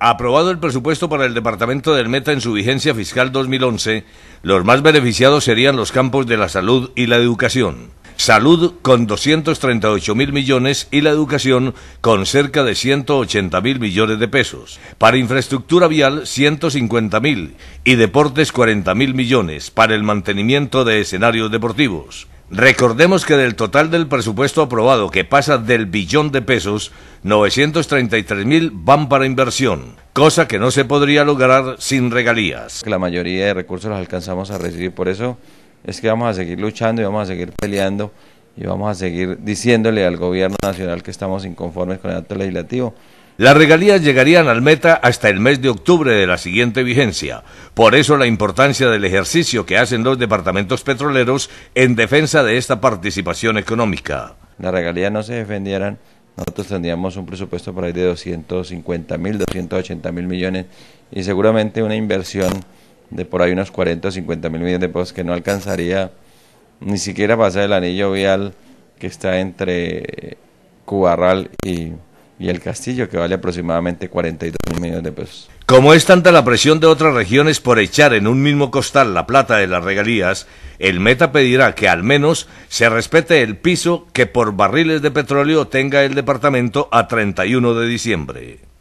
Aprobado el presupuesto para el departamento del Meta en su vigencia fiscal 2011, los más beneficiados serían los campos de la salud y la educación. Salud con 238 mil millones y la educación con cerca de 180 mil millones de pesos. Para infraestructura vial 150 mil y deportes 40 mil millones para el mantenimiento de escenarios deportivos. Recordemos que del total del presupuesto aprobado, que pasa del billón de pesos, 933 mil van para inversión, cosa que no se podría lograr sin regalías. La mayoría de recursos los alcanzamos a recibir, por eso es que vamos a seguir luchando y vamos a seguir peleando y vamos a seguir diciéndole al gobierno nacional que estamos inconformes con el acto legislativo las regalías llegarían al meta hasta el mes de octubre de la siguiente vigencia. Por eso la importancia del ejercicio que hacen los departamentos petroleros en defensa de esta participación económica. Las regalías no se defendieran, nosotros tendríamos un presupuesto por ahí de 250 mil, 280 mil millones y seguramente una inversión de por ahí unos 40 o 50 mil millones de pesos que no alcanzaría ni siquiera pasar el anillo vial que está entre Cubarral y y el Castillo, que vale aproximadamente 42 millones de pesos. Como es tanta la presión de otras regiones por echar en un mismo costal la plata de las regalías, el Meta pedirá que al menos se respete el piso que por barriles de petróleo tenga el departamento a 31 de diciembre.